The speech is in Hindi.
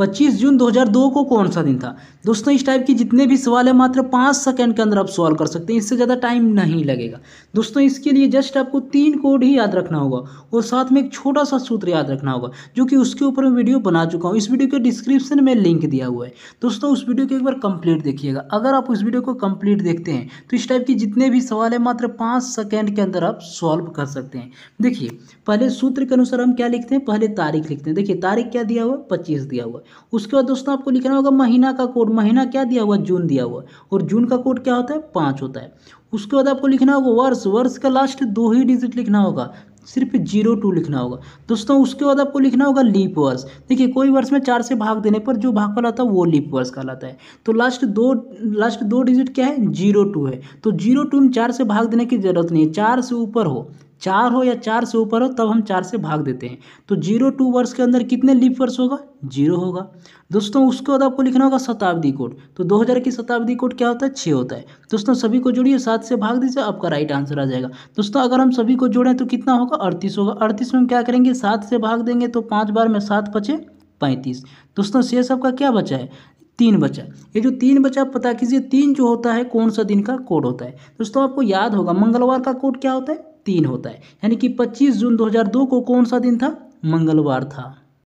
25 जून 2002 को कौन सा दिन था दोस्तों इस टाइप के जितने भी सवाल है मात्र पाँच सेकंड के अंदर आप सॉल्व कर सकते हैं इससे ज़्यादा टाइम नहीं लगेगा दोस्तों इसके लिए जस्ट आपको तीन कोड ही याद रखना होगा और साथ में एक छोटा सा सूत्र याद रखना होगा जो कि उसके ऊपर मैं वीडियो बना चुका हूँ इस वीडियो के डिस्क्रिप्शन में लिंक दिया हुआ है दोस्तों उस वीडियो को एक बार कंप्लीट देखिएगा अगर आप उस वीडियो को कंप्लीट देखते हैं तो इस टाइप के जितने भी सवाल है मात्र पाँच सेकेंड के अंदर आप सॉल्व कर सकते हैं देखिए पहले सूत्र के अनुसार हम क्या लिखते हैं पहले तारीख लिखते हैं देखिए तारीख क्या दिया हुआ पच्चीस दिया हुआ हुआ उसके बाद दोस्तों आपको लिखना होगा महीना का कोड महीना क्या दिया हुआ जून दिया हुआ और जून का कोड क्या होता है पाँच होता है उसके बाद आपको लिखना होगा वर्ष वर्ष का लास्ट दो ही डिजिट लिखना होगा सिर्फ जीरो टू लिखना होगा दोस्तों उसके बाद आपको लिखना होगा लीप वर्ष देखिए कोई वर्ष में चार से भाग देने पर जो भाग कहलाता है वो लीप वर्स कहलाता है तो लास्ट दो लास्ट दो डिजिट क्या है जीरो टू है तो जीरो टू में चार से भाग देने की जरूरत नहीं है चार से ऊपर हो चार हो या चार से ऊपर हो तब हम चार से भाग देते हैं तो जीरो टू वर्ष के अंदर कितने लीप वर्ष होगा जीरो होगा दोस्तों उसके बाद आपको लिखना होगा शताब्दी कोड तो 2000 की शताब्दी कोड क्या होता है छः होता है दोस्तों सभी को जोड़िए सात से भाग दीजिए आपका राइट आंसर आ जाएगा दोस्तों अगर हम सभी को जोड़ें तो कितना होगा अड़तीस होगा अड़तीस में हम क्या करेंगे सात से भाग देंगे तो पाँच बार में सात बचे पैंतीस दोस्तों से सबका क्या बचा है तीन बचा ये जो तीन बचा पता कीजिए तीन जो होता है कौन सा दिन का कोड होता है दोस्तों आपको याद होगा मंगलवार का कोड क्या होता है तीन होता है यानी कि 25 जून 2002 को कौन सा दिन था मंगलवार था